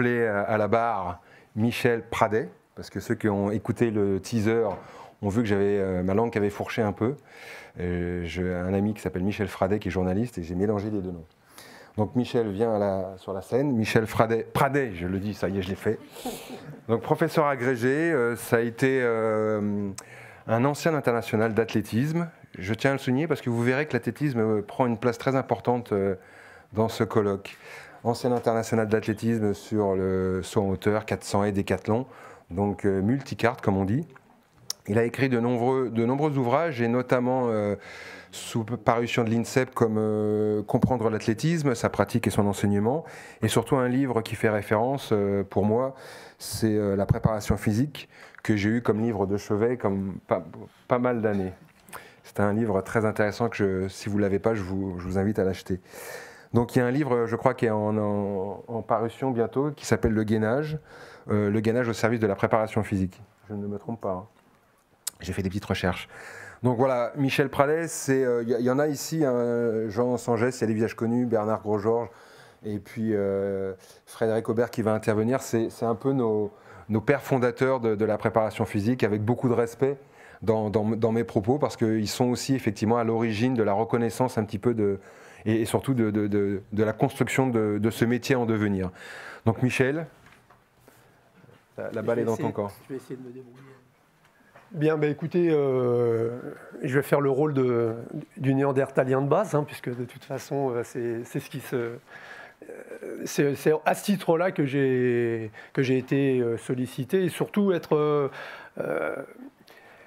Euh, à la barre Michel Pradet, parce que ceux qui ont écouté le teaser ont vu que j'avais euh, ma langue qui avait fourché un peu. J'ai un ami qui s'appelle Michel Fradet, qui est journaliste, et j'ai mélangé les deux noms. Donc Michel vient à la, sur la scène, Michel Fradet, Pradet, je le dis, ça y est, je l'ai fait. Donc professeur agrégé, euh, ça a été un ancien international d'athlétisme. Je tiens à le souligner parce que vous verrez que l'athlétisme prend une place très importante dans ce colloque. Ancien international d'athlétisme sur le saut en hauteur, 400 et décathlon, donc euh, multicarte comme on dit. Il a écrit de nombreux, de nombreux ouvrages et notamment euh, sous parution de l'INSEP comme euh, Comprendre l'athlétisme, sa pratique et son enseignement. Et surtout un livre qui fait référence pour moi, c'est La préparation physique que j'ai eu comme livre de chevet comme pas, mal d'années. C'est un livre très intéressant que si vous ne l'avez pas, je vous, je vous, invite à l'acheter. Donc il y a un livre, euh, je crois, qui est en, en, parution bientôt, qui s'appelle Le gainage, euh, le gainage au service de la préparation physique. Je ne me trompe pas. Hein. J'ai fait des petites recherches. Donc voilà, Michel Pralet, euh, il y, en a ici, hein, Jean Sangès, il y a des visages connus, Bernard Grosgeorges, et puis Frédéric Aubert qui va intervenir. C'est un peu nos, nos pères fondateurs de, la préparation physique, avec beaucoup de respect. dans mes propos, parce qu'ils sont aussi effectivement à l'origine de la reconnaissance un petit peu de, et, surtout de, la construction de, ce métier en devenir. Donc Michel, la, balle est dans ton corps. Je vais essayer de me débrouiller. Bien, bah, écoutez, euh, je vais faire le rôle du néandertalien de base, hein, puisque de toute façon, euh, c'est ce qui se. Euh, c'est à ce titre-là que j'ai été sollicité et surtout être.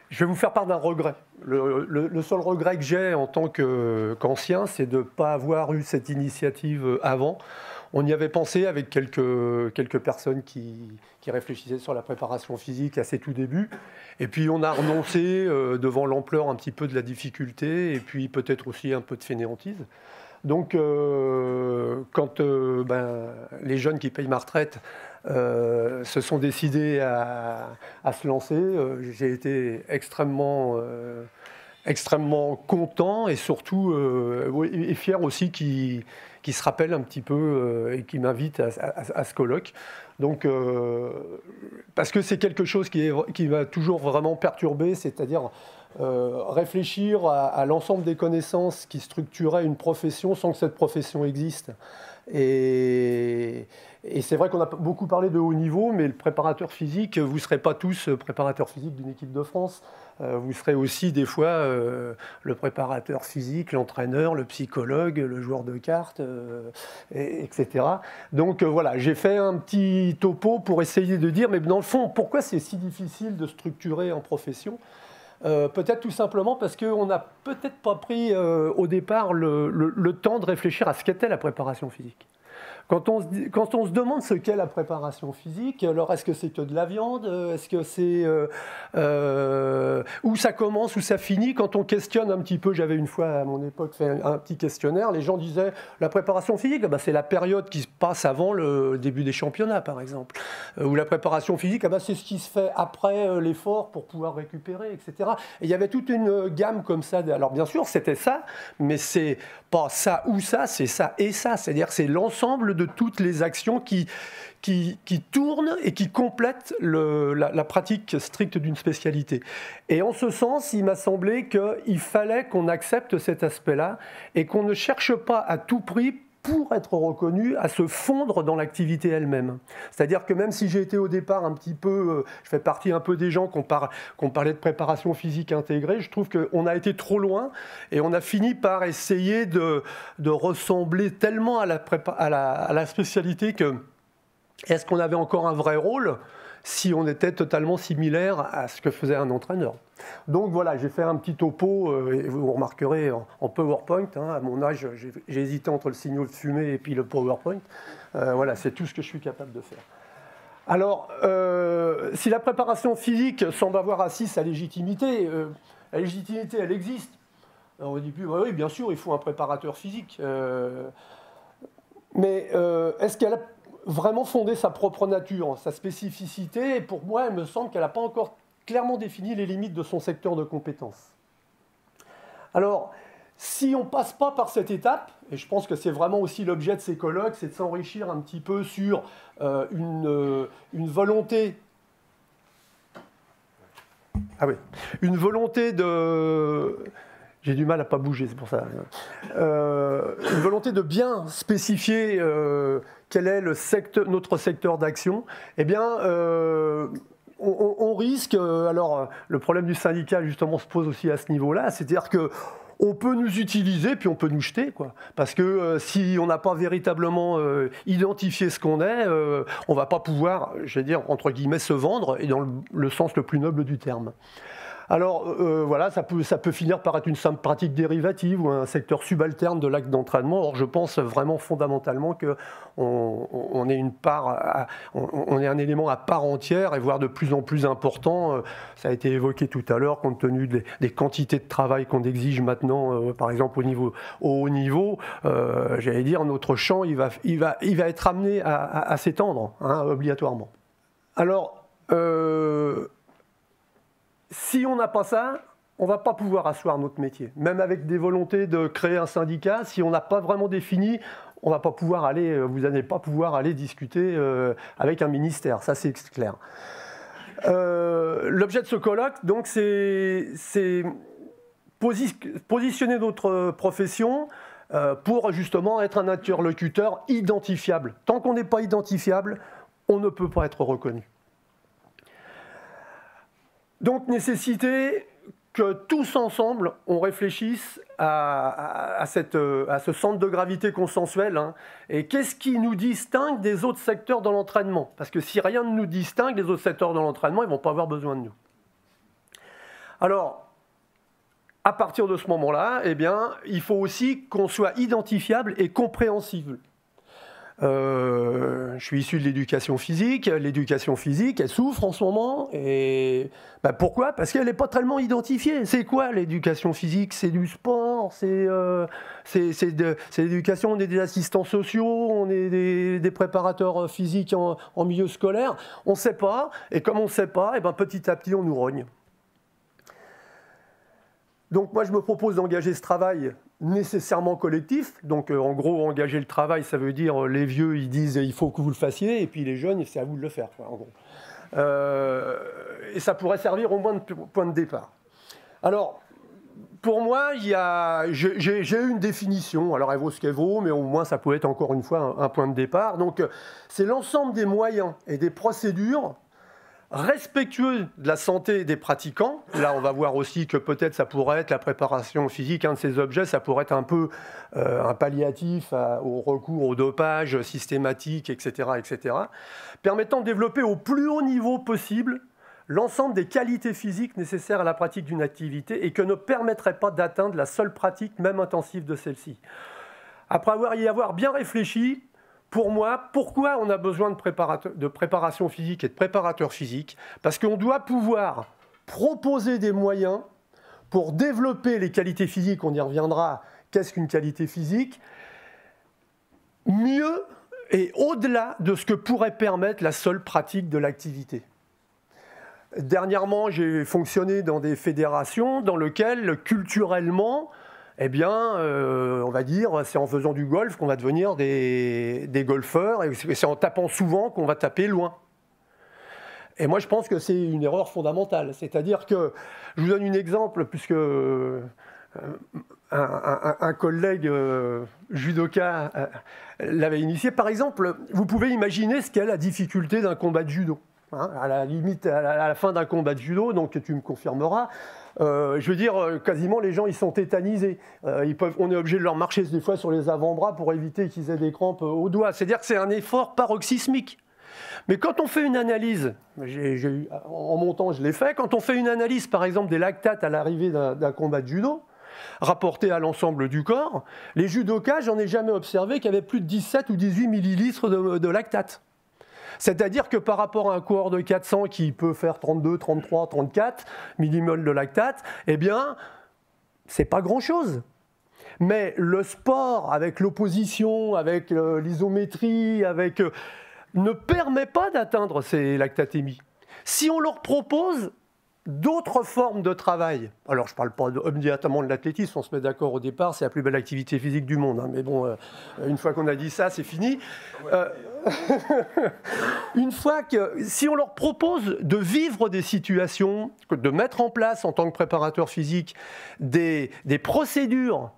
Je vais vous faire part d'un regret. Le, seul regret que j'ai en tant qu'ancien, c'est de ne pas avoir eu cette initiative euh, avant. On y avait pensé avec quelques, quelques personnes qui, réfléchissaient sur la préparation physique à ses tout débuts. Et puis on a renoncé euh, devant l'ampleur un petit peu de la difficulté et puis peut-être aussi un peu de fainéantise. Donc, euh, quand ben, les jeunes qui payent ma retraite euh, se sont décidés à, se lancer. Euh, j'ai été extrêmement, euh, extrêmement content et surtout et fier aussi qu'ils qui se rappellent un petit peu et qui m'invitent à, ce colloque. Donc, parce que c'est quelque chose qui, est, qui m'a toujours vraiment perturbé, c'est-à-dire réfléchir à, à l'ensemble des connaissances qui structuraient une profession sans que cette profession existe. Et, et c'est vrai qu'on a beaucoup parlé de haut niveau, mais le préparateur physique, vous ne serez pas tous préparateur physique d'une équipe de France. Euh, vous serez aussi des fois euh, le préparateur physique, l'entraîneur, le psychologue, le joueur de cartes, euh, etc. Donc voilà, j'ai fait un petit topo pour essayer de dire, mais dans le fond, pourquoi c'est si difficile de structurer en profession peut-être tout simplement parce qu'on n'a peut-être pas pris au départ le, temps de réfléchir à ce qu'était la préparation physique. Quand on, se quand on, se, demande ce qu'est la préparation physique, alors est-ce que c'est que de la viande euh, Est-ce que c'est euh, euh, où ça commence, où ça finit Quand on questionne un petit peu, j'avais une fois à mon époque fait un, petit questionnaire, les gens disaient la préparation physique, eh ben, c'est la période qui se passe avant le début des championnats, par exemple. Ou la préparation physique, bah c'est ce qui se fait après l'effort pour pouvoir récupérer, etc. Et il y avait toute une gamme comme ça. Alors bien sûr, c'était ça, mais c'est pas ça ou ça, c'est ça et ça. C'est-à-dire c'est l'ensemble de toutes les actions qui, qui, tournent et qui complètent la, la, pratique stricte d'une spécialité. Et en ce sens, il m'a semblé qu'il fallait qu'on accepte cet aspect-là et qu'on ne cherche pas à tout prix pour être reconnu, à se fondre dans l'activité elle-même. C'est-à-dire que même si j'ai été au départ un petit peu, euh, je fais partie un peu des gens qu'on par, parlait de préparation physique intégrée, je trouve qu'on a été trop loin et on a fini par essayer de, ressembler tellement à la spécialité que est-ce qu'on avait encore un vrai rôle si on était totalement similaire à ce que faisait un entraîneur. Donc voilà, j'ai fait un petit topo, euh, et vous remarquerez en, PowerPoint, hein, à mon âge, j'ai hésité entre le signal de fumée et puis le PowerPoint. Euh, voilà, c'est tout ce que je suis capable de faire. Alors, euh, si la préparation physique semble avoir assis sa légitimité, la légitimité, elle existe. Alors, on dit plus, bah oui, bien sûr, il faut un préparateur physique. mais est-ce qu'elle a vraiment fonder sa propre nature, sa spécificité, et pour moi, il me semble qu'elle n'a pas encore clairement défini les limites de son secteur de compétences. Alors, si on ne passe pas par cette étape, et je pense que c'est vraiment aussi l'objet de ces colloques, c'est de s'enrichir un petit peu sur euh, euh, une, volonté. Ah oui, une volonté de, j'ai du mal à pas bouger, c'est pour ça. Euh, une volonté de bien spécifier euh, quel est notre secteur d'action, eh bien, euh, on, risque. alors, le problème du syndicat justement se pose aussi à ce niveau-là, c'est-à-dire que on peut nous utiliser, puis on peut nous jeter, quoi. Parce que si on n'a pas véritablement identifié ce qu'on est, on on va pas pouvoir, je vais dire, entre guillemets, se vendre, et dans le sens le plus noble du terme. Alors euh, euh, voilà, ça peut, finir par être une simple pratique dérivative ou un secteur subalterne de l'acte d'entraînement. Or, je pense vraiment fondamentalement que on est une part, on, un élément à part entière et voire de plus en plus important. Euh, ça a été évoqué tout à l'heure compte tenu des, quantités de travail qu'on exige maintenant, par exemple au niveau haut niveau. J'allais dire notre champ, il va, être amené à, s'étendre hein, obligatoirement. Alors si on n'a pas ça, on va pas pouvoir asseoir notre métier. Même avec des volontés de créer un syndicat, si on n'a pas vraiment défini, on va pas pouvoir aller, euh, vous n'allez pas pouvoir aller discuter euh, avec un ministère. Ça, c'est clair. Euh, l'objet de ce colloque, donc, c'est positionner notre profession pour justement être un interlocuteur identifiable. Tant qu'on n'est pas identifiable, on ne peut pas être reconnu. Donc nécessité que tous ensemble, on réfléchisse à, euh, ce centre de gravité consensuel. Hein. Et qu'est-ce qui nous distingue des autres secteurs dans l'entraînement Parce que si rien ne nous distingue des autres secteurs dans l'entraînement, ils ne vont pas avoir besoin de nous. Alors, à partir de ce moment-là, eh bien, il faut aussi qu'on soit identifiable et compréhensible. Euh, je suis issu de l'éducation physique. L'éducation physique, elle souffre en ce moment. Et bah, pourquoi Parce qu'elle n'est pas tellement identifiée. C'est quoi l'éducation physique C'est du sport, c'est euh, l'éducation, on est des assistants sociaux, on est des, préparateurs euh, physiques en, milieu scolaire. On ne sait pas. Et comme on ne sait pas, et eh ben, petit à petit, on nous rogne. Donc moi, je me propose d'engager ce travail nécessairement collectif. Donc euh, en gros, engager le travail, ça veut dire euh, les vieux, ils disent il faut que vous le fassiez, et puis les jeunes, c'est à vous de le faire, en gros. Euh, et ça pourrait servir au moins de point de départ. Alors, pour moi, j'ai une définition. Alors, elle vaut ce qu'elle vaut, mais au moins, ça peut être encore une fois un point de départ. Donc, c'est l'ensemble des moyens et des procédures respectueux de la santé des pratiquants. Là, on va voir aussi que peut-être ça pourrait être la préparation physique, un de ces objets, ça pourrait être un peu euh, un palliatif euh, au recours au dopage systématique, etc., etc., permettant de développer au plus haut niveau possible l'ensemble des qualités physiques nécessaires à la pratique d'une activité et que ne permettrait pas d'atteindre la seule pratique, même intensive, de celle-ci. Après avoir y avoir bien réfléchi, pour moi, pourquoi on a besoin de, préparation physique et de préparateur physique Parce qu'on doit pouvoir proposer des moyens pour développer les qualités physiques, on y reviendra, qu'est-ce qu'une qualité physique, mieux et au-delà de ce que pourrait permettre la seule pratique de l'activité. Dernièrement, j'ai fonctionné dans des fédérations dans lesquelles, culturellement, eh bien, euh, on va dire, c'est en faisant du golf qu'on va devenir des, golfeurs, et c'est en tapant souvent qu'on va taper loin. Et moi, je pense que c'est une erreur fondamentale. C'est-à-dire que, je vous donne un exemple, puisque euh, un, collègue euh, judoka l'avait initié. Par exemple, vous pouvez imaginer ce qu'est la difficulté d'un combat de judo. Hein. à la limite, à la fin d'un combat de judo, donc tu me confirmeras, euh, je veux dire, euh, quasiment les gens, ils sont tétanisés. Euh, ils peuvent, on est obligé de leur marcher des fois sur les avant-bras pour éviter qu'ils aient des crampes aux doigts. C'est-à-dire que c'est un effort paroxysmique. Mais quand on fait une analyse, en montant je l'ai fait, quand on fait une analyse par exemple des lactates à l'arrivée d'un combat de judo, rapporté à l'ensemble du corps, les judokas, j'en ai jamais observé qu'il y avait plus de 17 ou 18 millilitres de lactate. C'est-à-dire que par rapport à un cœur de 400 qui peut faire 32, 33, 34 millimoles de lactate, eh bien, c'est pas grand-chose. Mais le sport, avec l'opposition, avec euh, l'isométrie, avec euh, ne permet pas d'atteindre ces lactatémies. Si on leur propose d'autres formes de travail. Alors, je ne parle pas immédiatement de l'athlétisme, on se met d'accord au départ, c'est la plus belle activité physique du monde. Hein, mais bon, euh, une fois qu'on a dit ça, c'est fini. Euh, une fois que, si on leur propose de vivre des situations, de mettre en place en tant que préparateur physique des, des procédures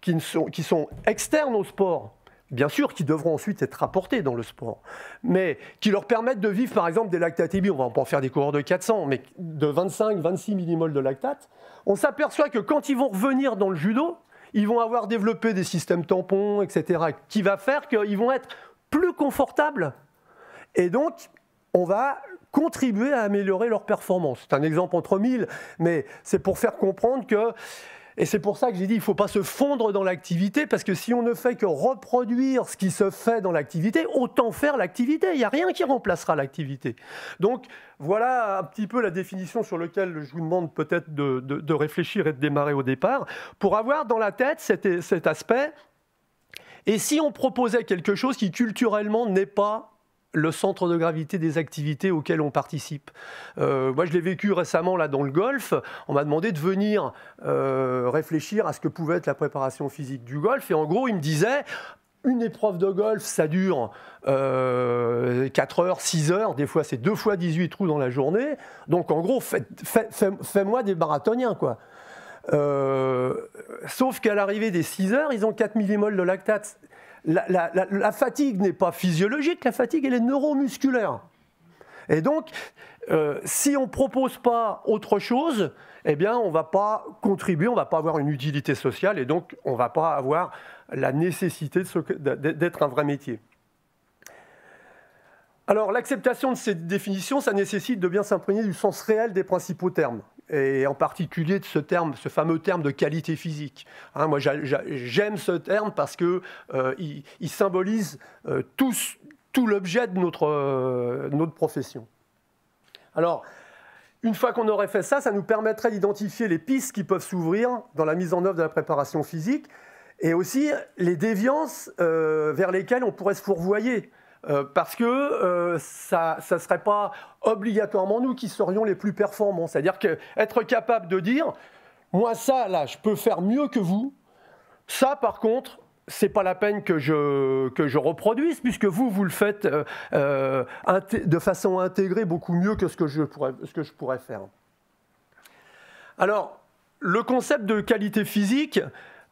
qui, sont, qui sont externes au sport, bien sûr, qui devront ensuite être apportés dans le sport, mais qui leur permettent de vivre, par exemple, des lactatémies. On va pas en faire des coureurs de 400, mais de 25, 26 millimoles de lactate. On s'aperçoit que quand ils vont revenir dans le judo, ils vont avoir développé des systèmes tampons, etc., qui va faire qu'ils vont être plus confortables. Et donc, on va contribuer à améliorer leur performance. C'est un exemple entre mille, mais c'est pour faire comprendre que et c'est pour ça que j'ai dit, il ne faut pas se fondre dans l'activité, parce que si on ne fait que reproduire ce qui se fait dans l'activité, autant faire l'activité. Il n'y a rien qui remplacera l'activité. Donc voilà un petit peu la définition sur laquelle je vous demande peut-être de, réfléchir et de démarrer au départ, pour avoir dans la tête cet aspect. Et si on proposait quelque chose qui culturellement n'est pas le centre de gravité des activités auxquelles on participe. Euh, moi, je l'ai vécu récemment là dans le golf. On m'a demandé de venir euh, réfléchir à ce que pouvait être la préparation physique du golf. Et en gros, il me disait, une épreuve de golf, ça dure 4 euh, heures, 6 heures, des fois c'est 2 fois 18 trous dans la journée. Donc en gros, fais-moi des marathoniens, quoi. sauf qu'à l'arrivée des 6 heures, ils ont 4 millimoles de lactate la, fatigue n'est pas physiologique, la fatigue, elle est neuromusculaire. Et donc, euh, si on ne propose pas autre chose, eh bien, on ne va pas contribuer, on ne va pas avoir une utilité sociale, et donc, on ne va pas avoir la nécessité d'être un vrai métier. Alors, l'acceptation de ces définitions, ça nécessite de bien s'imprégner du sens réel des principaux termes et en particulier de ce terme, ce fameux terme de qualité physique. Hein, moi, j'aime ce terme parce que euh, il, symbolise euh, tout, l'objet de notre, euh, notre profession. Alors, une fois qu'on aurait fait ça, ça nous permettrait d'identifier les pistes qui peuvent s'ouvrir dans la mise en œuvre de la préparation physique et aussi les déviances vers lesquelles on pourrait se fourvoyer. Euh, parce que euh, ça ne serait pas obligatoirement nous qui serions les plus performants. C'est-à-dire qu'être capable de dire, moi ça, là, je peux faire mieux que vous, ça par contre, c'est pas la peine que je, que je reproduise, puisque vous, vous le faites euh, de façon intégrée beaucoup mieux que ce que je pourrais, ce que je pourrais faire. Alors, le concept de qualité physique,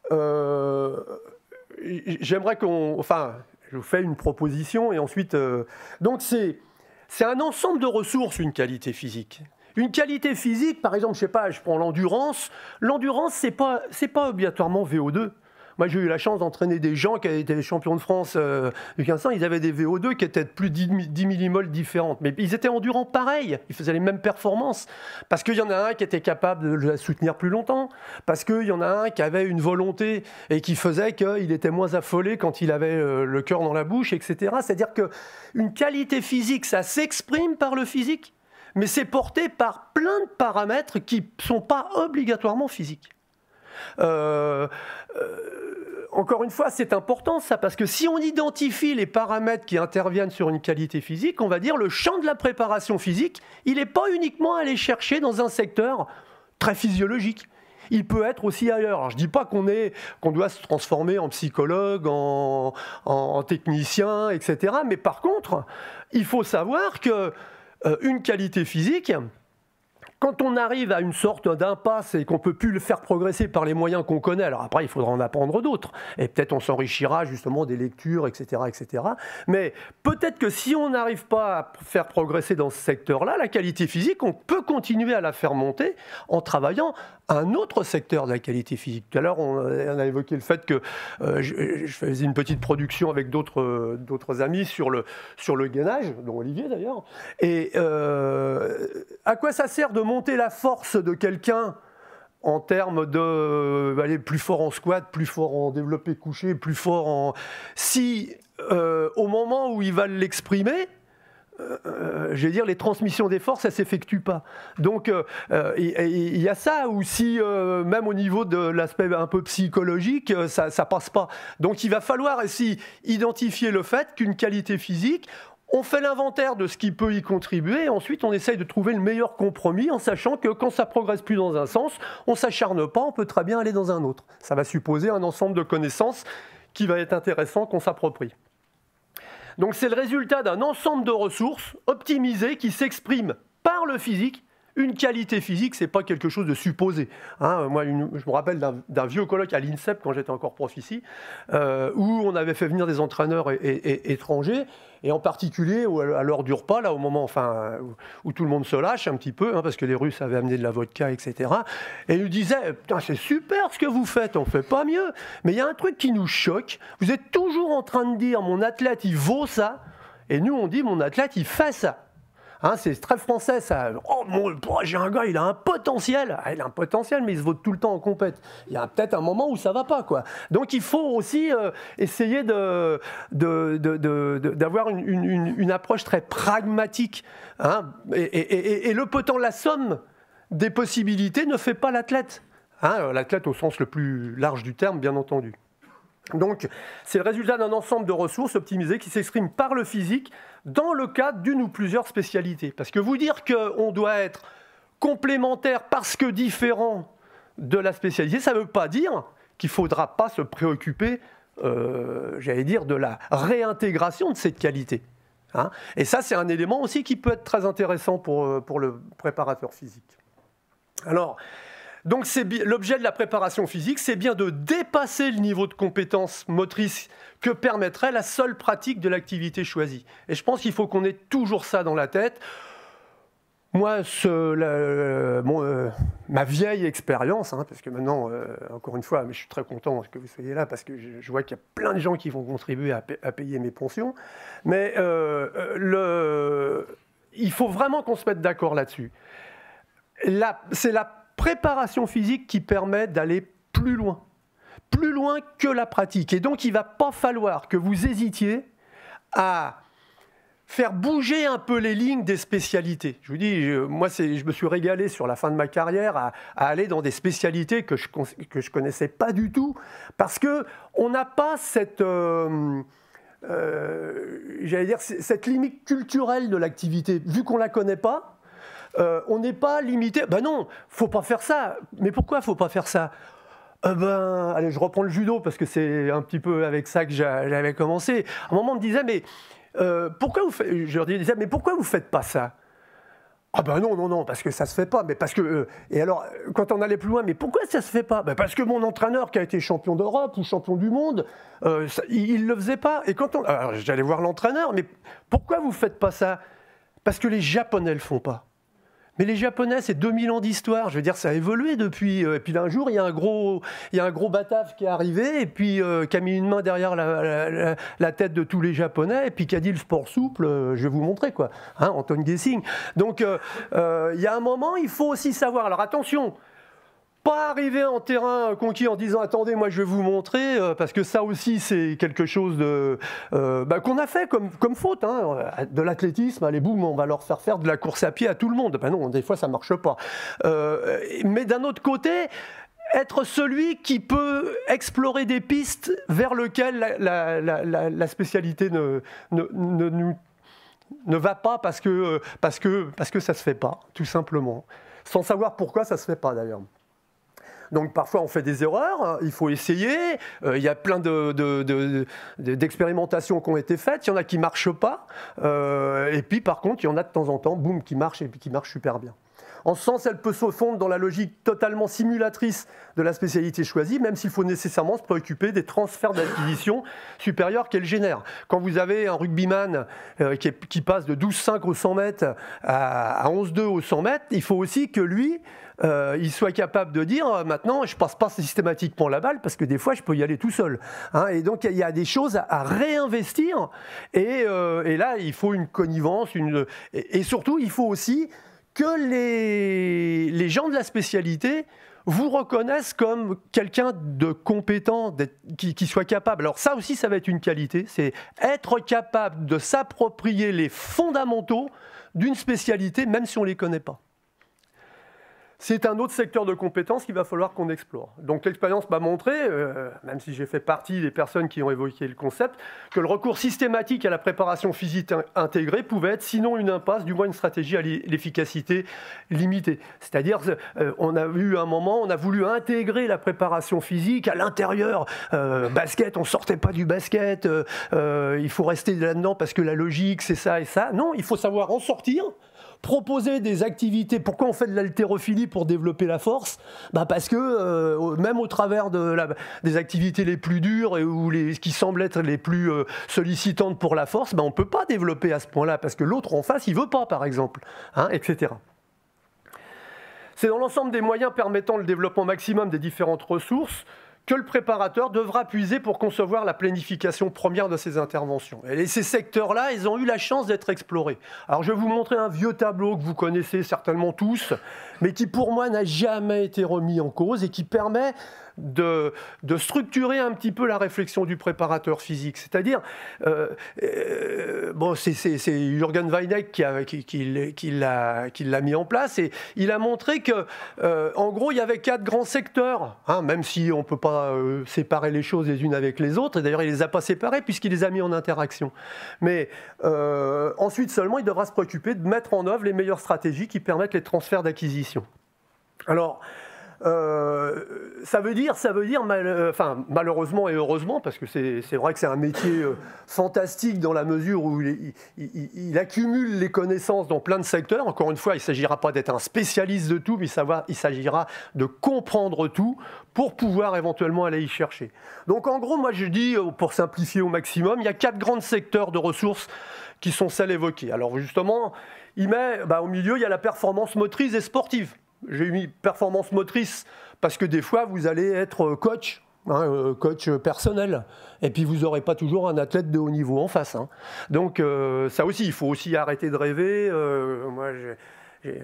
j'aimerais qu'on... Enfin, je vous fais une proposition et ensuite. Euh, donc c'est c'est un ensemble de ressources une qualité physique. Une qualité physique, par exemple, je sais pas, je prends l'endurance. L'endurance, c'est pas c'est pas obligatoirement VO2. Moi, j'ai eu la chance d'entraîner des gens qui étaient champions de France euh, du 1500. Ils avaient des VO2 qui étaient de plus de 10, millimoles différentes. Mais ils étaient endurants pareil. Ils faisaient les mêmes performances. Parce qu'il y en a un qui était capable de la soutenir plus longtemps. Parce qu'il y en a un qui avait une volonté et qui faisait qu'il était moins affolé quand il avait euh, le cœur dans la bouche, etc. C'est-à-dire qu'une qualité physique, ça s'exprime par le physique, mais c'est porté par plein de paramètres qui ne sont pas obligatoirement physiques. Euh, euh, encore une fois, c'est important ça, parce que si on identifie les paramètres qui interviennent sur une qualité physique, on va dire le champ de la préparation physique, il n'est pas uniquement à aller chercher dans un secteur très physiologique il peut être aussi ailleurs. je ne dis pas qu'on qu'on doit se transformer en psychologue, en, technicien, etc. Mais par contre, il faut savoir que euh, une qualité physique, quand on arrive à une sorte d'impasse et qu'on peut plus le faire progresser par les moyens qu'on connaît, alors après il faudra en apprendre d'autres et peut-être on s'enrichira justement des lectures, etc., etc. Mais peut-être que si on n'arrive pas à faire progresser dans ce secteur-là la qualité physique, on peut continuer à la faire monter en travaillant un autre secteur de la qualité physique. Tout à l'heure, on, a évoqué le fait que euh, je, faisais une petite production avec euh, d'autres amis sur le, sur le gainage, dont Olivier d'ailleurs. Et euh, à quoi ça sert de monter la force de quelqu'un en termes de aller plus fort en squat, plus fort en développé couché, plus fort en... Si au moment où il va l'exprimer, euh, euh, je dire, les transmissions des forces, ça ne s'effectue pas. Donc, euh, il y, a ça aussi, si même au niveau de l'aspect un peu psychologique, ça ne passe pas. Donc, il va falloir aussi identifier le fait qu'une qualité physique, on fait l'inventaire de ce qui peut y contribuer et ensuite on essaye de trouver le meilleur compromis en sachant que quand ça progresse plus dans un sens, on s'acharne pas, on peut très bien aller dans un autre. Ça va supposer un ensemble de connaissances qui va être intéressant qu'on s'approprie. Donc c'est le résultat d'un ensemble de ressources optimisées qui s'expriment par le physique. Une qualité physique, ce n'est pas quelque chose de supposé. Hein. moi, je me rappelle d'un vieux colloque à l'INSEP quand j'étais encore prof ici, euh, où on avait fait venir des entraîneurs étrangers et en particulier à l'heure du repas, là, au moment enfin, où tout le monde se lâche un petit peu, hein, parce que les Russes avaient amené de la vodka, etc. Et ils nous disaient c'est super ce que vous faites, on ne fait pas mieux. Mais il y a un truc qui nous choque. Vous êtes toujours en train de dire Mon athlète, il vaut ça. Et nous, on dit Mon athlète, il fait ça. Hein, c'est très français, ça. Oh, oh, j'ai un gars, il a un potentiel. Ah, il a un potentiel, mais il se vote tout le temps en compète. Il y a peut-être un moment où ça va pas, quoi. Donc il faut aussi euh, essayer d'avoir une, approche très pragmatique. Hein. et, le potent, la somme des possibilités ne fait pas l'athlète. Hein. l'athlète au sens le plus large du terme, bien entendu. Donc, c'est le résultat d'un ensemble de ressources optimisées qui s'expriment par le physique dans le cadre d'une ou plusieurs spécialités. Parce que vous dire qu'on doit être complémentaire parce que différent de la spécialité, ça ne veut pas dire qu'il ne faudra pas se préoccuper, euh, j'allais dire, de la réintégration de cette qualité. Hein. Et ça, c'est un élément aussi qui peut être très intéressant pour, euh, pour le préparateur physique. Alors, donc l'objet de la préparation physique, c'est bien de dépasser le niveau de compétence motrice que permettrait la seule pratique de l'activité choisie. Et je pense qu'il faut qu'on ait toujours ça dans la tête. Moi, euh, euh, ma vieille expérience, hein, parce que maintenant, euh, encore une fois, mais je suis très content que vous soyez là, parce que je, vois qu'il y a plein de gens qui vont contribuer à, payer mes pensions, mais le, il faut vraiment qu'on se mette d'accord là-dessus. c'est la préparation physique qui permet d'aller plus loin, plus loin que la pratique. Et donc, il ne va pas falloir que vous hésitiez à faire bouger un peu les lignes des spécialités. Je vous dis, moi, je me suis régalé sur la fin de ma carrière à, aller dans des spécialités que je ne que je connaissais pas du tout, parce qu'on n'a pas cette... Euh, euh, dire, cette limite culturelle de l'activité, vu qu'on ne la connaît pas, euh, on n'est pas limité. Ben non, faut pas faire ça. Mais pourquoi faut pas faire ça euh, ben, allez, je reprends le judo parce que c'est un petit peu avec ça que j'avais commencé. À un moment, on me disait, mais euh, pourquoi vous faites, je leur disais, mais pourquoi vous faites pas ça ah ben non, non, non, parce que ça se fait pas, mais parce que... et alors, quand on allait plus loin, mais pourquoi ça se fait pas ben Parce que mon entraîneur qui a été champion d'Europe ou champion du monde, il, ne le faisait pas. Et quand Alors j'allais voir l'entraîneur, mais pourquoi vous faites pas ça Parce que les Japonais le font pas. Mais les Japonais, c'est 2000 ans d'histoire. Je veux dire, ça a évolué depuis. Euh, et puis d'un jour, il y a un gros, il a un gros batave qui est arrivé et puis euh, qui a mis une main derrière la, tête de tous les Japonais et puis qui a dit le sport souple, euh, je vais vous montrer quoi. Hein, Anton Gessing. Donc il y a un moment, il faut aussi savoir. Alors attention, pas arriver en terrain conquis en disant attendez moi je vais vous montrer euh, parce que ça aussi c'est quelque chose de euh, bah, qu'on a fait comme, comme faute hein. de l'athlétisme allez boum on va leur faire faire de la course à pied à tout le monde ben non des fois ça marche pas euh, mais d'un autre côté être celui qui peut explorer des pistes vers lesquelles la, spécialité ne, ne, ne va pas parce que, parce, que, parce que ça se fait pas, tout simplement. Sans savoir pourquoi ça se fait pas d'ailleurs. Donc parfois on fait des erreurs, hein, il faut essayer. Euh, il y a plein d'expérimentations qui ont été faites. Il y en a qui marchent pas. Euh, et puis par contre, il y en a de temps en temps, boum, qui marchent et puis qui marchent super bien. En ce sens, elle peut se fondre dans la logique totalement simulatrice de la spécialité choisie, même s'il faut nécessairement se préoccuper des transferts d'acquisition supérieurs qu'elle génère. Quand vous avez un rugbyman euh, qui, passe de 12,5 au 100 mètres à, à 11,2 au 100 mètres, il faut aussi que lui, euh, il soit capable de dire euh, maintenant, je ne passe pas systématiquement la balle parce que des fois, je peux y aller tout seul. Hein. et donc, il y a des choses à, réinvestir. Et, là, il faut une connivence, une, et surtout, il faut aussi que les, gens de la spécialité vous reconnaissent comme quelqu'un de compétent, qui, qui, soit capable. Alors ça aussi, ça va être une qualité, c'est être capable de s'approprier les fondamentaux d'une spécialité, même si on ne les connaît pas c'est un autre secteur de compétences qu'il va falloir qu'on explore. Donc l'expérience m'a montré, euh, même si j'ai fait partie des personnes qui ont évoqué le concept, que le recours systématique à la préparation physique intégrée pouvait être sinon une impasse, du moins une stratégie à l'efficacité limitée. C'est-à-dire, euh, on a eu un moment, on a voulu intégrer la préparation physique à l'intérieur. Euh, basket, on ne sortait pas du basket, il faut rester là-dedans parce que la logique, c'est ça et ça. Non, il faut savoir en sortir proposer des activités. Pourquoi on fait de l'haltérophilie pour développer la force bah, Parce que euh, même au travers de des activités les plus dures et ou les, qui semblent être les plus euh, sollicitantes pour la force, bah, on ne peut pas développer à ce point-là parce que l'autre en face, il ne veut pas, par exemple, hein, etc. C'est dans l'ensemble des moyens permettant le développement maximum des différentes ressources que le préparateur devra puiser pour concevoir la planification première de ses interventions. Et ces secteurs-là, ils ont eu la chance d'être explorés. Alors je vais vous montrer un vieux tableau que vous connaissez certainement tous, mais qui pour moi n'a jamais été remis en cause et qui permet de, structurer un petit peu la réflexion du préparateur physique. C'est-à-dire, euh, euh, bon, c'est Jürgen Weineck qui l'a mis en place et il a montré que, euh, en gros, il y avait quatre grands secteurs, hein, même si on ne peut pas séparer les choses les unes avec les autres. Et d'ailleurs, il ne les a pas séparés puisqu'il les a mis en interaction. Mais ensuite seulement, il devra se préoccuper de mettre en œuvre les meilleures stratégies qui permettent les transferts d'acquisition. Alors, euh, ça veut dire, ça veut dire, euh, enfin malheureusement et heureusement, parce que c'est vrai que c'est un métier euh, fantastique dans la mesure où il, accumule les connaissances dans plein de secteurs. Encore une fois, il ne s'agira pas d'être un spécialiste de tout, mais il s'agira de comprendre tout pour pouvoir éventuellement aller y chercher. Donc en gros, moi je dis, pour simplifier au maximum, il y a quatre grands secteurs de ressources qui sont celles évoquées. Alors justement, il met, bah, au milieu, il y a la performance motrice et sportive j'ai mis performance motrice, parce que des fois, vous allez être euh, coach, hein, euh, coach personnel, et puis vous n'aurez pas toujours un athlète de haut niveau en face. Hein. Donc euh, ça aussi, il faut aussi arrêter de rêver. moi,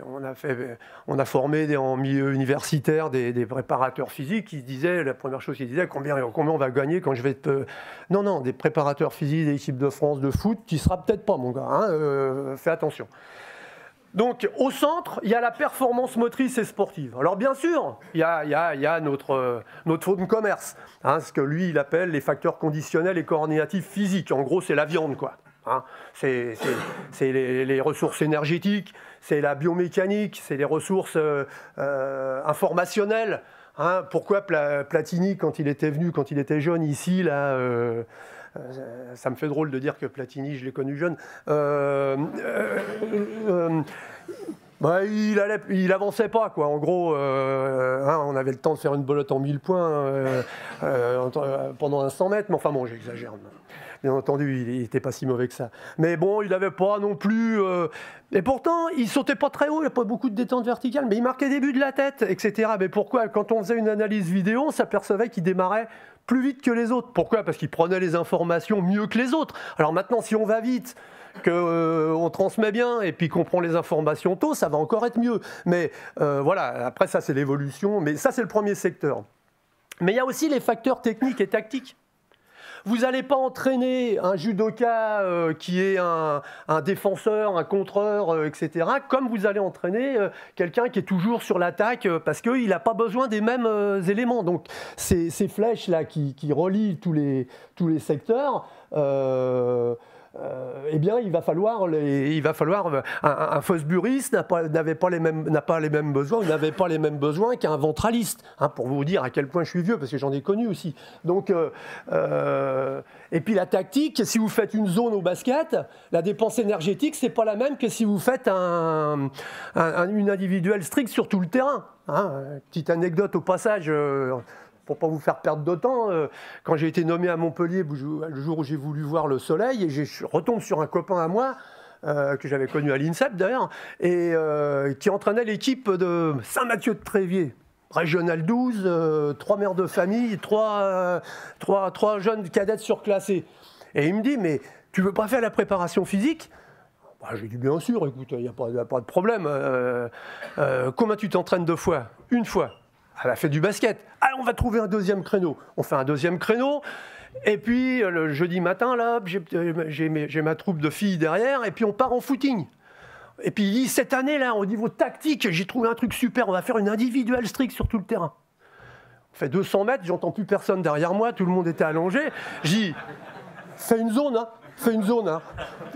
on, a fait, on a formé en milieu universitaire des, préparateurs physiques qui disaient, la première chose qu'ils disaient, combien, combien on va gagner quand je vais... Non, non, des préparateurs physiques des équipes de France de foot, tu ne seras peut-être pas, mon gars. Hein, fais attention. Donc, au centre, il y a la performance motrice et sportive. Alors, bien sûr, il y a, notre, euh, de commerce, hein, ce que lui, il appelle les facteurs conditionnels et coordinatifs physiques. En gros, c'est la viande, quoi. Hein. C'est les, ressources énergétiques, c'est la biomécanique, c'est les ressources euh, euh, informationnelles. Hein. Pourquoi Platini, quand il était venu, quand il était jeune ici, là euh, euh, ça me fait drôle de dire que Platini, je l'ai connu jeune. Euh, euh, bah, il, allait, il avançait pas, quoi. En gros, hein, on avait le temps de faire une bolotte en 1000 points pendant un 100 mètres, mais enfin bon, j'exagère. Bien entendu, il n'était pas si mauvais que ça. Mais bon, il n'avait pas non plus. Et pourtant, il sautait pas très haut, il a pas beaucoup de détente verticale, mais il marquait des buts de la tête, etc. Mais pourquoi Quand on faisait une analyse vidéo, on s'apercevait qu'il démarrait plus vite que les autres. Pourquoi Parce qu'ils prenaient les informations mieux que les autres. Alors maintenant, si on va vite, qu'on euh, transmet bien et puis qu'on prend les informations tôt, ça va encore être mieux. Mais euh, voilà, après ça c'est l'évolution, mais ça c'est le premier secteur. Mais il y a aussi les facteurs techniques et tactiques. Vous n'allez pas entraîner un judoka euh, qui est un, défenseur, un contreur, euh, etc., comme vous allez entraîner euh, quelqu'un qui est toujours sur l'attaque parce qu'il n'a pas besoin des mêmes éléments. Donc ces, flèches-là qui, relient tous les, tous les secteurs euh, eh bien, il va falloir, il va falloir euh, un, un, buriste pas, les mêmes, n'a pas les mêmes besoins, n'avait pas les mêmes besoins qu'un ventraliste, hein, pour vous dire à quel point je suis vieux, parce que j'en ai connu aussi. Donc, euh, et puis la tactique, si vous faites une zone au basket, la dépense énergétique, c'est pas la même que si vous faites un, une individuelle stricte sur tout le terrain. Hein. Petite anecdote au passage pour pas vous faire perdre de temps, euh, quand j'ai été nommé à Montpellier, le jour où j'ai voulu voir le soleil, et je retombe sur un copain à moi, euh, que j'avais connu à l'INSEP d'ailleurs, et euh, qui entraînait l'équipe de saint mathieu de trévier Régional 12, trois mères de famille, trois, trois, jeunes cadettes surclassés. Et il me dit, mais tu veux pas faire la préparation physique bah, J'ai dit, bien sûr, écoute, il n'y a, pas de problème. comment tu t'entraînes deux fois Une fois elle a fait du basket. Allez, on va trouver un deuxième créneau. On fait un deuxième créneau. Et puis, le jeudi matin, là, j'ai ma troupe de filles derrière, et puis on part en footing. Et puis, cette année, là, au niveau tactique, j'ai trouvé un truc super, on va faire une individuelle stricte sur tout le terrain. On fait 200 mètres, j'entends plus personne derrière moi, tout le monde était allongé. dit, c'est une zone, hein fais une zone. Hein.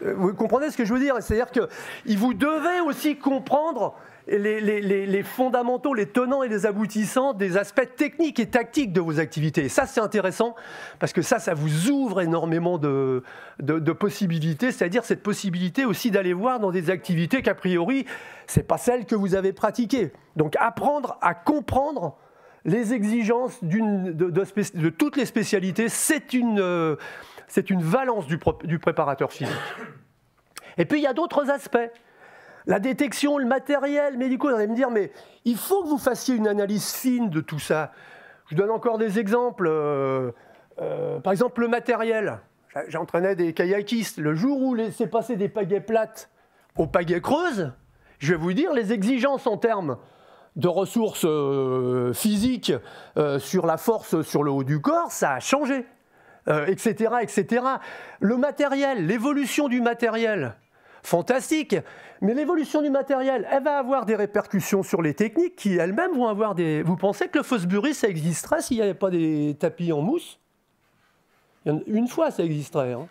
Euh, vous comprenez ce que je veux dire C'est-à-dire que vous devez aussi comprendre les, fondamentaux, les tenants et les aboutissants des aspects techniques et tactiques de vos activités. Et ça, c'est intéressant parce que ça, ça vous ouvre énormément de, possibilités, c'est-à-dire cette possibilité aussi d'aller voir dans des activités qu'a priori, c'est pas celle que vous avez pratiquées. Donc apprendre à comprendre les exigences de, toutes les spécialités, c'est une, euh, c'est une, valence du préparateur physique. Et puis il y a d'autres aspects la détection, le matériel médical. Vous allez me dire, mais il faut que vous fassiez une analyse fine de tout ça. Je vous donne encore des exemples. Euh, euh, par exemple, le matériel. J'entraînais des kayakistes. Le jour où c'est passé des pagaies plates aux pagaies creuses, je vais vous dire les exigences en termes de ressources euh, physiques sur la force sur le haut du corps, ça a changé. etc., etc. Le matériel, l'évolution du matériel fantastique. Mais l'évolution du matériel, elle va avoir des répercussions sur les techniques qui elles-mêmes vont avoir des... Vous pensez que le Fosbury, ça existerait s'il n'y avait pas des tapis en mousse Une fois, ça existerait. Hein.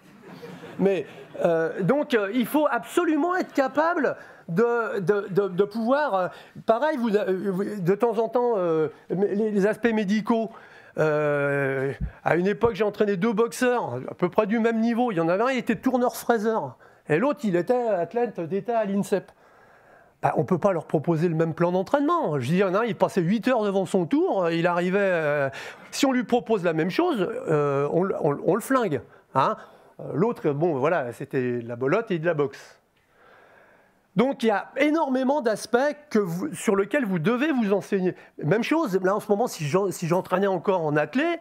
Mais euh, donc, euh, il faut absolument être capable de, pouvoir, euh, pareil, de temps en temps, les, aspects médicaux. à une époque, j'ai entraîné deux boxeurs à peu près du même niveau. Il y en avait un, il était tourneur-fraiseur. Et l'autre, il était athlète d'État à l'INSEP. Ben, on ne peut pas leur proposer le même plan d'entraînement. Je veux dire, il passait 8 heures devant son tour, euh, il arrivait. Euh, si on lui propose la même chose, euh, on, le flingue. Hein. L'autre, bon, voilà, c'était de la bolotte et de la boxe. Donc il y a énormément d'aspects sur lesquels vous devez vous enseigner. Même chose, là en ce moment, si j'entraînais encore en athlète,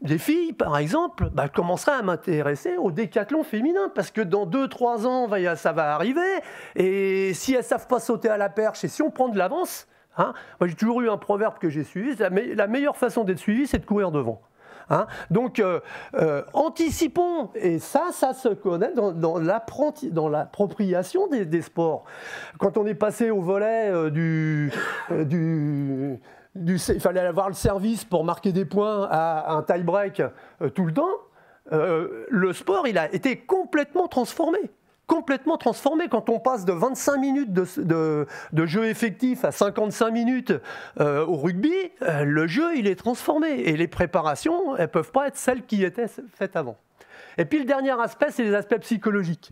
les filles, par exemple, bah, à m'intéresser au décathlon féminin, parce que dans 2-3 ans, ça va arriver, et si elles savent pas sauter à la perche, et si on prend de l'avance, hein, j'ai toujours eu un proverbe que j'ai suivi, la, la meilleure façon d'être suivi, c'est de courir devant. Hein. Donc, euh, euh, anticipons, et ça, ça se connaît dans, dans l'appropriation des, sports. Quand on est passé au volet euh, du, du il fallait avoir le service pour marquer des points à, un tie-break euh, tout le temps, euh, le sport, il a été complètement transformé. Complètement transformé. Quand on passe de 25 minutes de, jeu effectif à 55 minutes euh, au rugby, le jeu, il est transformé. Et les préparations, elles ne peuvent pas être celles qui étaient faites avant. Et puis le dernier aspect, c'est les aspects psychologiques.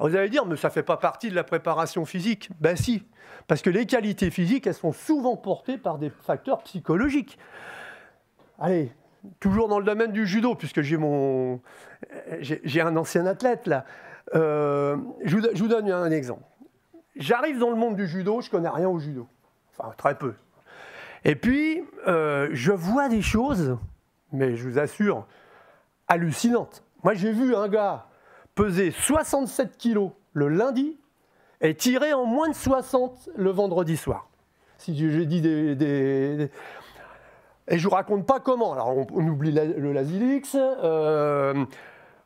vous allez dire, mais ça ne fait pas partie de la préparation physique. Ben si, parce que les qualités physiques, elles sont souvent portées par des facteurs psychologiques. Allez, toujours dans le domaine du judo, puisque j'ai mon, j'ai un ancien athlète là. Euh, je, vous, donne un exemple. J'arrive dans le monde du judo, je connais rien au judo, enfin très peu. Et puis euh, je vois des choses, mais je vous assure, hallucinantes. Moi j'ai vu un gars peser 67 kilos le lundi est tiré en moins de 60 le vendredi soir. Si je dis des, et je vous raconte pas comment. Alors on, oublie le Lasilix. Euh,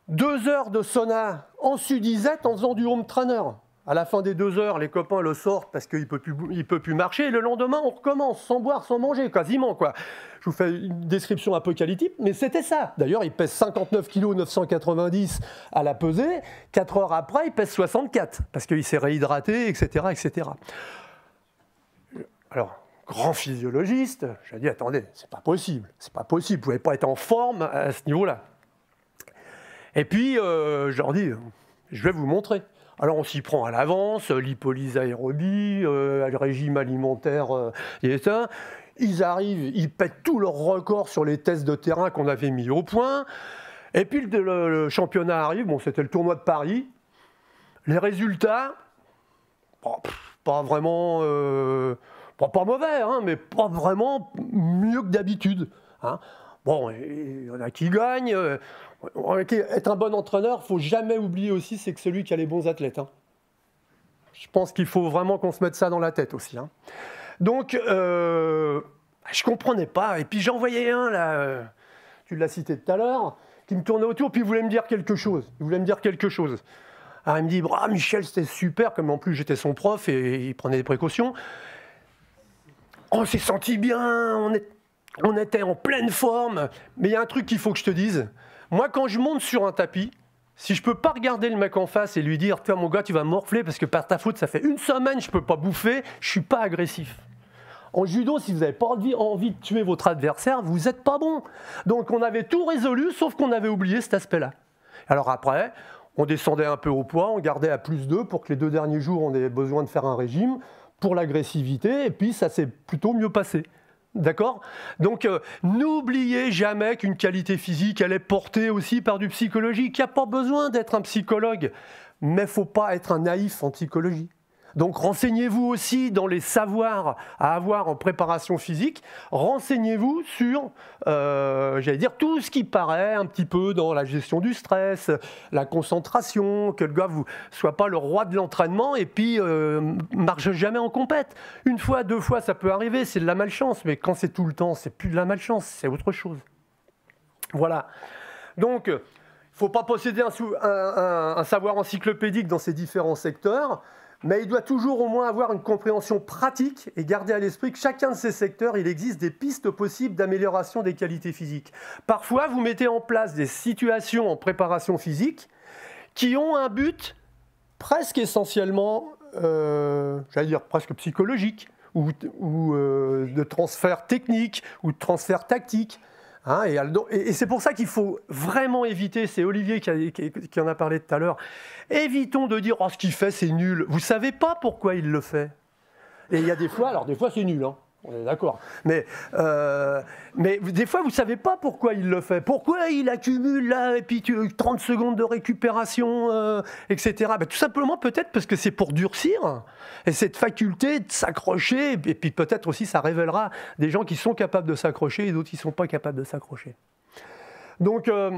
deux heures de sauna en sudisette en faisant du home trainer. À la fin des deux heures, les copains le sortent parce qu'il ne peut, plus, marcher. le lendemain, on recommence sans boire, sans manger, quasiment. quoi. Je vous fais une description apocalyptique, mais c'était ça. D'ailleurs, il pèse 59 kg 990 à la pesée. Quatre heures après, il pèse 64 parce qu'il s'est réhydraté, etc., etc. Alors, grand physiologiste, j'ai dit attendez, c'est pas possible, c'est pas possible, vous ne pouvez pas être en forme à ce niveau-là. Et puis, euh, je leur dis, je vais vous montrer. Alors on s'y prend à l'avance, euh, l'hypolyse aérobie, euh, le régime alimentaire euh, et Ils arrivent, ils pètent tous leurs records sur les tests de terrain qu'on avait mis au point. Et puis le, championnat arrive, bon c'était le tournoi de Paris. Les résultats, bah, pas vraiment, bah, pas, mauvais, hein, mais pas vraiment mieux que d'habitude. Hein. Bon, il y en a qui gagnent. Euh, Être un bon entraîneur, faut jamais oublier aussi, c'est que celui qui a les bons athlètes. Hein. Je pense qu'il faut vraiment qu'on se mette ça dans la tête aussi. Hein. Donc, je euh, je comprenais pas. Et puis j'en voyais un, là, euh, tu l'as cité tout à l'heure, qui me tournait autour, puis il voulait me dire quelque chose. Il voulait me dire quelque chose. Alors il me dit, bah, Michel, c'était super, comme en plus j'étais son prof et il prenait des précautions. On s'est senti bien, on est on était en pleine forme. Mais il y a un truc qu'il faut que je te dise. Moi, quand je monte sur un tapis, si je peux pas regarder le mec en face et lui dire Tiens, mon gars, tu vas morfler parce que par ta faute, ça fait une semaine, je ne peux pas bouffer, je suis pas agressif. En judo, si vous n'avez pas envie, envie de tuer votre adversaire, vous n'êtes pas bon. Donc on avait tout résolu, sauf qu'on avait oublié cet aspect-là. Alors après, on descendait un peu au poids, on gardait à plus 2 pour que les deux derniers jours, on ait besoin de faire un régime pour l'agressivité, et puis ça s'est plutôt mieux passé. D'accord Donc euh, n'oubliez jamais qu'une qualité physique, elle est portée aussi par du psychologique. Il n'y a pas besoin d'être un psychologue, mais faut pas être un naïf en psychologie. Donc renseignez-vous aussi dans les savoirs à avoir en préparation physique, renseignez-vous sur, euh, j'allais dire, tout ce qui paraît un petit peu dans la gestion du stress, la concentration, que le gars ne soit pas le roi de l'entraînement et puis ne euh, marche jamais en compète. Une fois, deux fois, ça peut arriver, c'est de la malchance, mais quand c'est tout le temps, c'est plus de la malchance, c'est autre chose. Voilà. Donc, il euh, ne faut pas posséder un, savoir encyclopédique dans ces différents secteurs mais il doit toujours au moins avoir une compréhension pratique et garder à l'esprit que chacun de ces secteurs, il existe des pistes possibles d'amélioration des qualités physiques. Parfois, vous mettez en place des situations en préparation physique qui ont un but presque essentiellement, euh, j'allais dire presque psychologique, ou, euh, de transfert technique, ou de transfert tactique. Hein, et, c'est pour ça qu'il faut vraiment éviter, c'est Olivier qui, en a parlé tout à l'heure, évitons de dire oh, ce qu'il fait c'est nul. Vous savez pas pourquoi il le fait. Et il y a des fois, alors des fois c'est nul, hein. On est d'accord. Mais, euh, mais des fois, vous ne savez pas pourquoi il le fait. Pourquoi il accumule là, et puis 30 secondes de récupération, euh, etc. Bah, tout simplement, peut-être parce que c'est pour durcir. Et cette faculté de s'accrocher, et puis peut-être aussi ça révélera des gens qui sont capables de s'accrocher et d'autres qui ne sont pas capables de s'accrocher. Donc. Euh,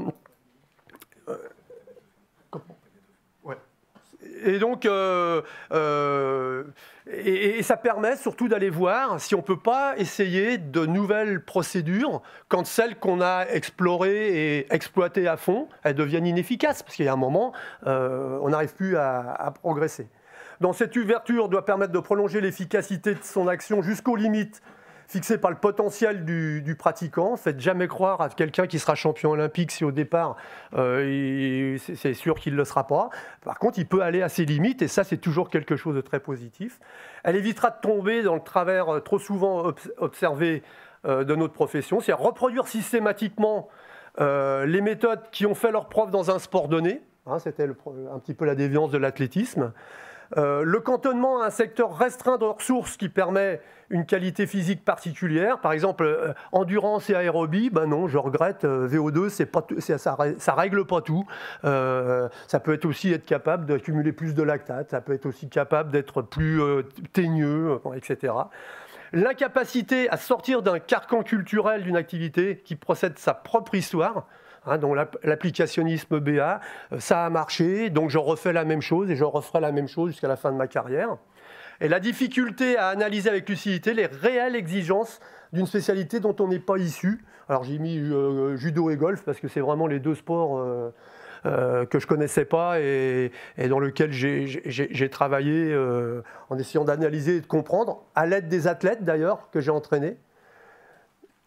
et donc, euh, euh, et, ça permet surtout d'aller voir si on ne peut pas essayer de nouvelles procédures quand celles qu'on a explorées et exploitées à fond, elles deviennent inefficaces, parce qu'il y a un moment, euh, on n'arrive plus à, progresser. Donc cette ouverture doit permettre de prolonger l'efficacité de son action jusqu'aux limites fixé par le potentiel du, pratiquant. pratiquant. Faites jamais croire à quelqu'un qui sera champion olympique si au départ euh, c'est sûr qu'il ne le sera pas. Par contre, il peut aller à ses limites et ça, c'est toujours quelque chose de très positif. Elle évitera de tomber dans le travers euh, trop souvent observé euh, de notre profession, c'est-à-dire reproduire systématiquement les méthodes qui ont fait leur preuve dans un sport donné. Hein, c'était un petit peu la déviance de l'athlétisme. Euh, le cantonnement à un secteur restreint de ressources qui permet une qualité physique particulière, par exemple euh, endurance et aérobie, ben non, je regrette, euh, VO2, ça, ça, règle pas tout. ça peut être aussi être capable d'accumuler plus de lactate, ça peut être aussi capable d'être plus teigneux, etc. L'incapacité à sortir d'un carcan culturel d'une activité qui procède sa propre histoire, Hein, donc l'applicationnisme BA, euh, ça a marché, donc je refais la même chose et je referai la même chose jusqu'à la fin de ma carrière. Et la difficulté à analyser avec lucidité les réelles exigences d'une spécialité dont on n'est pas issu. Alors j'ai mis euh, euh, judo et golf parce que c'est vraiment les deux sports que je connaissais pas et, dans lesquels j'ai travaillé en essayant d'analyser et de comprendre, à l'aide des athlètes d'ailleurs que j'ai entraînés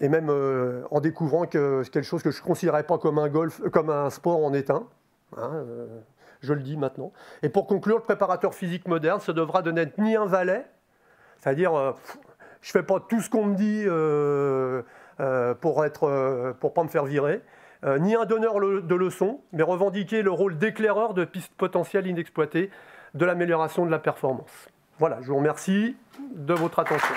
et même euh, en découvrant que quelque chose que je ne considérais pas comme un, golf, euh, comme un sport en éteint, euh, je le dis maintenant. Et pour conclure, le préparateur physique moderne se devra de n'être ni un valet, c'est-à-dire je ne fais pas tout ce qu'on me dit pour ne pour pas me faire virer, ni un donneur de leçons, mais revendiquer le rôle d'éclaireur de pistes potentielles inexploitées de l'amélioration de la performance. Voilà, je vous remercie de votre attention.